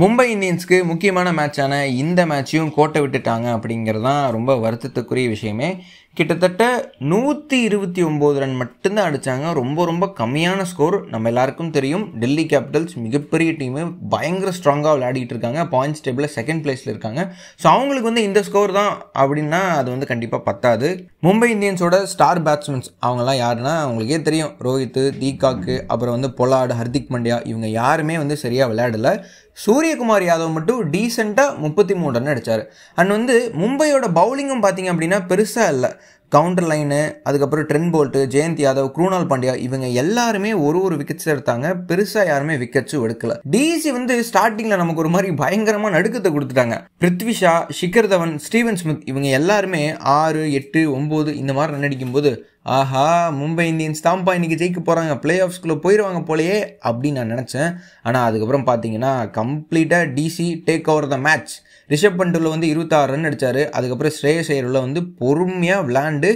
மும்பை இந்தியன்ஸ்க்கு முக்கியமான மேட்சான இந்த மேட்சையும் கோட்டை விட்டுட்டாங்க அப்படிங்கிறது தான் ரொம்ப வருத்தத்துக்குரிய விஷயமே கிட்டத்தட்ட நூற்றி இருபத்தி ஒம்பது ரன் மட்டும்தான் அடித்தாங்க ரொம்ப ரொம்ப கம்மியான ஸ்கோர் நம்ம எல்லாருக்கும் தெரியும் டெல்லி கேபிட்டல்ஸ் மிகப்பெரிய டீமு பயங்கர ஸ்ட்ராங்காக விளையாடிட்டு இருக்காங்க பாயிண்ட்ஸ் டேபிளில் செகண்ட் பிளேஸில் இருக்காங்க ஸோ அவங்களுக்கு வந்து இந்த ஸ்கோர் தான் அப்படின்னா அது வந்து கண்டிப்பாக பத்தாது மும்பை இந்தியன்ஸோட ஸ்டார் பேட்ஸ்மேன்ஸ் அவங்களாம் யாருன்னா அவங்களுக்கே தெரியும் ரோஹித் தீகாக்கு அப்புறம் வந்து பொலாடு ஹர்திக் பண்டியா இவங்க யாருமே வந்து சரியாக விளையாடலை சூரியகுமார் யாதவ் மட்டும் டீசெண்டாக முப்பத்தி மூணு ரன் அடித்தார் அண்ட் வந்து மும்பையோட பவுலிங்கும் பார்த்தீங்க அப்படின்னா பெருசாக இல்லை கவுண்டர் லைனு அதுக்கப்புறம் ட்ரென் போல்ட்டு ஜெயந்த் யாதவ் குருணால் பாண்டியா இவங்க எல்லாருமே ஒரு ஒரு விக்கெட்ஸ் எடுத்தாங்க பெருசாக யாருமே விக்கெட்ஸும் எடுக்கல டிசி வந்து ஸ்டார்டிங்கில் நமக்கு ஒரு மாதிரி பயங்கரமாக நடுக்கத்தை கொடுத்துட்டாங்க பிருத்விஷா ஷிகர் தவன் ஸ்டீவன் ஸ்மித் இவங்க எல்லாருமே ஆறு எட்டு ஒம்பது இந்த மாதிரி ரன் அடிக்கும்போது ஆஹா மும்பை இந்தியன்ஸ் தாம்பா இன்றைக்கி ஜெயிக்க போகிறாங்க பிளே ஆஃப்ஸ்குள்ளே போயிடுவாங்க போலையே அப்படின்னு நான் நினச்சேன் ஆனால் அதுக்கப்புறம் பார்த்தீங்கன்னா கம்ப்ளீட்டாக DC take over the match Rishabh பண்டுல வந்து இருபத்தாறு ரன் அடித்தார் அதுக்கப்புறம் ஸ்ரேயஸ் ஐயரில் வந்து பொறுமையாக விளாண்டு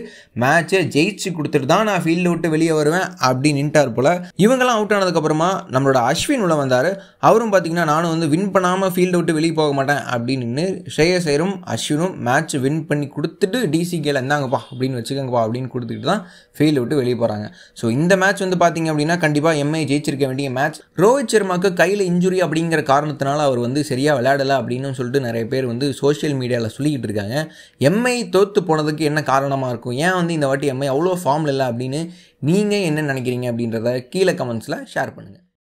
மேட்சை ஜெயிச்சு கொடுத்துட்டு தான் நான் ஃபீல்டை விட்டு வெளியே வருவேன் அப்படின்னு நின்ட்டார் போல் இவங்கெல்லாம் அவுட் ஆனதுக்கப்புறமா நம்மளோட அஸ்வின் உள்ள வந்தார் அவரும் பார்த்தீங்கன்னா நானும் வந்து வின் பண்ணாமல் ஃபீல்டை விட்டு வெளியே போக மாட்டேன் அப்படின்னு ஸ்ரேயஸ் ஐயரும் அஸ்வினும் மேட்ச் வின் பண்ணி கொடுத்துட்டு டிசி கேல இருந்தாங்கப்பா அப்படின்னு வச்சுக்கோங்கப்பா அப்படின்னு கொடுத்துக்கிட்டு தான் ஃபீல்டு விட்டு வெளியே போகிறாங்க ஸோ இந்த மேட்ச் வந்து பார்த்திங்க அப்படின்னா கண்டிப்பாக எம்ஐ ஜெயிச்சிருக்க வேண்டிய மேட்ச் ரோஹித் சர்மாவுக்கு கையில் இன்ஜுரி அப்படிங்கிற காரணத்தினால அவர் வந்து சரியாக விளையாடலை அப்படின்னு சொல்லிட்டு நிறைய பேர் வந்து சோஷியல் மீடியாவில் சொல்லிக்கிட்டு இருக்காங்க எம்ஐ தோற்று போனதுக்கு என்ன காரணமாக இருக்கும் ஏன் வந்து இந்த வாட்டி எம்ஐ அவ்வளோ ஃபார்மில் இல்லை அப்படின்னு நீங்கள் என்ன நினைக்கிறீங்க அப்படின்றத கீழே கமெண்ட்ஸில் ஷேர் பண்ணுங்கள்